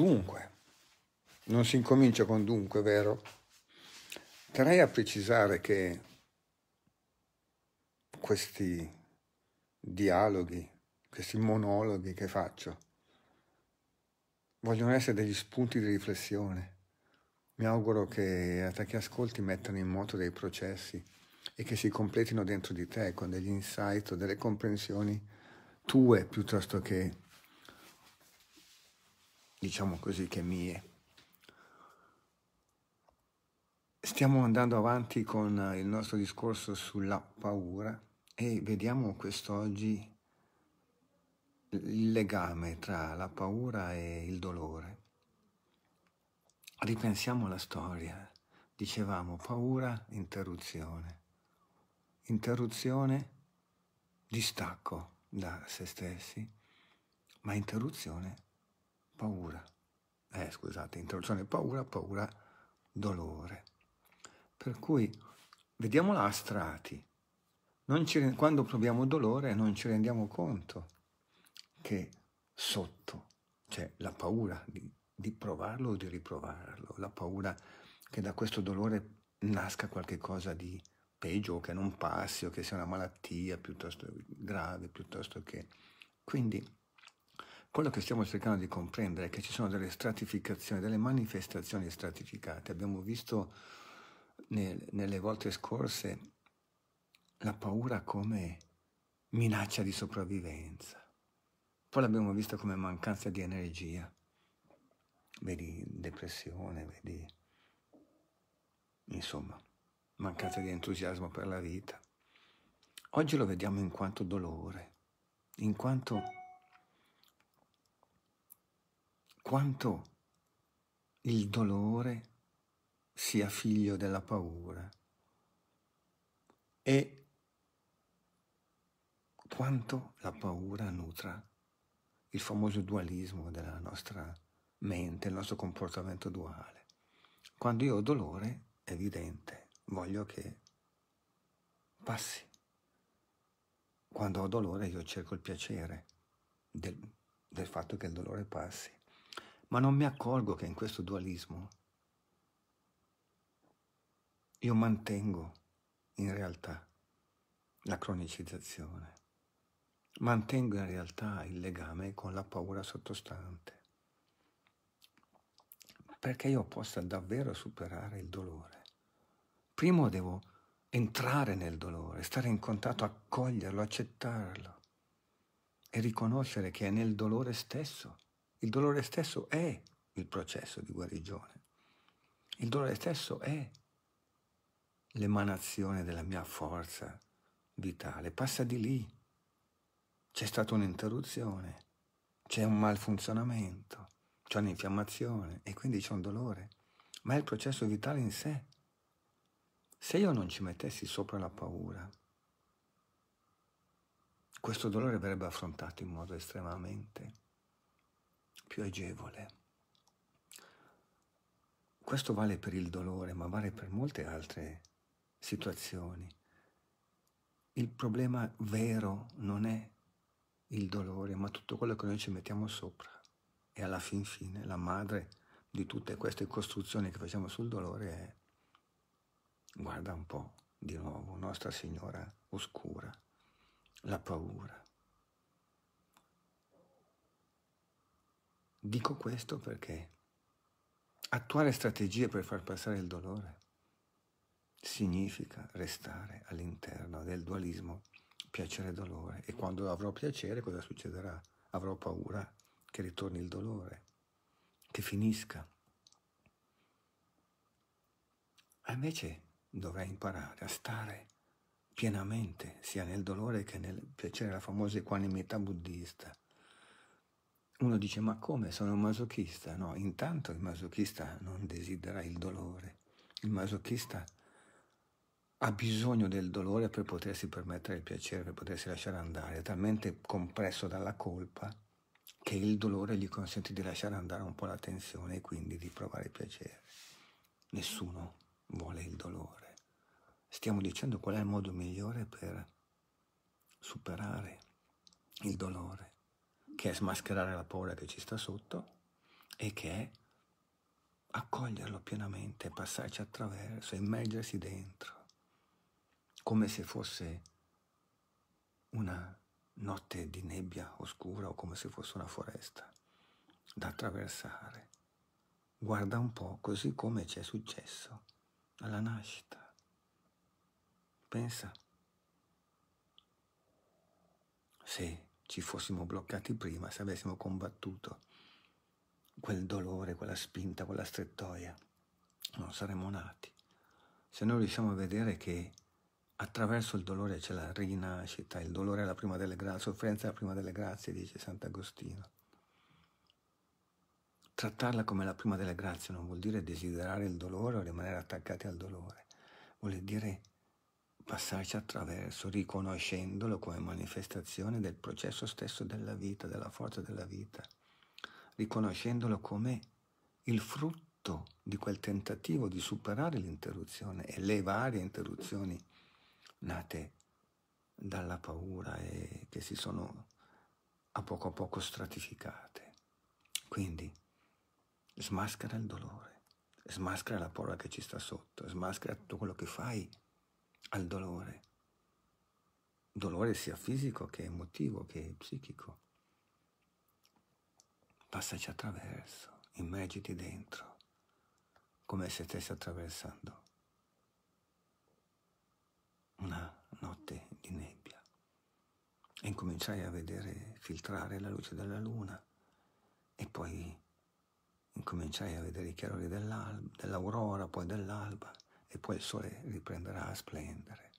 Dunque, non si incomincia con dunque, vero? Terei a precisare che questi dialoghi, questi monologhi che faccio, vogliono essere degli spunti di riflessione. Mi auguro che a te che ascolti mettano in moto dei processi e che si completino dentro di te con degli insight o delle comprensioni tue piuttosto che diciamo così, che mie. Stiamo andando avanti con il nostro discorso sulla paura e vediamo quest'oggi il legame tra la paura e il dolore. Ripensiamo alla storia. Dicevamo paura, interruzione. Interruzione, distacco da se stessi, ma interruzione paura, eh, scusate, introduzione paura, paura, dolore. Per cui vediamola a strati. Ci, quando proviamo dolore non ci rendiamo conto che sotto c'è la paura di, di provarlo o di riprovarlo, la paura che da questo dolore nasca qualcosa di peggio che non passi o che sia una malattia piuttosto grave, piuttosto che... Quindi quello che stiamo cercando di comprendere è che ci sono delle stratificazioni, delle manifestazioni stratificate. Abbiamo visto nel, nelle volte scorse la paura come minaccia di sopravvivenza. Poi l'abbiamo vista come mancanza di energia. Vedi depressione, vedi insomma, mancanza di entusiasmo per la vita. Oggi lo vediamo in quanto dolore, in quanto quanto il dolore sia figlio della paura e quanto la paura nutra il famoso dualismo della nostra mente, il nostro comportamento duale. Quando io ho dolore, è evidente, voglio che passi. Quando ho dolore io cerco il piacere del, del fatto che il dolore passi ma non mi accorgo che in questo dualismo io mantengo in realtà la cronicizzazione, mantengo in realtà il legame con la paura sottostante, perché io possa davvero superare il dolore. Primo devo entrare nel dolore, stare in contatto, accoglierlo, accettarlo e riconoscere che è nel dolore stesso il dolore stesso è il processo di guarigione. Il dolore stesso è l'emanazione della mia forza vitale. Passa di lì. C'è stata un'interruzione, c'è un malfunzionamento, c'è un'infiammazione e quindi c'è un dolore. Ma è il processo vitale in sé. Se io non ci mettessi sopra la paura, questo dolore verrebbe affrontato in modo estremamente più agevole. Questo vale per il dolore, ma vale per molte altre situazioni. Il problema vero non è il dolore, ma tutto quello che noi ci mettiamo sopra. E alla fin fine la madre di tutte queste costruzioni che facciamo sul dolore è, guarda un po', di nuovo, Nostra Signora oscura, la paura, Dico questo perché attuare strategie per far passare il dolore significa restare all'interno del dualismo piacere-dolore e quando avrò piacere cosa succederà? Avrò paura che ritorni il dolore, che finisca. Invece dovrei imparare a stare pienamente sia nel dolore che nel piacere, la famosa equanimità buddista uno dice, ma come? Sono masochista? No, intanto il masochista non desidera il dolore. Il masochista ha bisogno del dolore per potersi permettere il piacere, per potersi lasciare andare, è talmente compresso dalla colpa che il dolore gli consente di lasciare andare un po' la tensione e quindi di provare il piacere. Nessuno vuole il dolore. Stiamo dicendo qual è il modo migliore per superare il dolore che è smascherare la paura che ci sta sotto e che è accoglierlo pienamente, passarci attraverso, immergersi dentro, come se fosse una notte di nebbia oscura o come se fosse una foresta da attraversare. Guarda un po' così come ci è successo alla nascita. Pensa. Sì ci fossimo bloccati prima, se avessimo combattuto quel dolore, quella spinta, quella strettoia, non saremmo nati. Se noi riusciamo a vedere che attraverso il dolore c'è la rinascita, il dolore è la prima delle grazie, la sofferenza è la prima delle grazie, dice Sant'Agostino. Trattarla come la prima delle grazie non vuol dire desiderare il dolore o rimanere attaccati al dolore, vuol dire passarci attraverso, riconoscendolo come manifestazione del processo stesso della vita, della forza della vita, riconoscendolo come il frutto di quel tentativo di superare l'interruzione e le varie interruzioni nate dalla paura e che si sono a poco a poco stratificate. Quindi smaschera il dolore, smaschera la paura che ci sta sotto, smaschera tutto quello che fai al dolore. Dolore sia fisico che emotivo che psichico. Passaci attraverso, immergiti dentro, come se stessi attraversando una notte di nebbia. E incominciai a vedere filtrare la luce della luna e poi incominciai a vedere i chiarori dell'aurora, poi dell'alba e poi il sole riprenderà a splendere.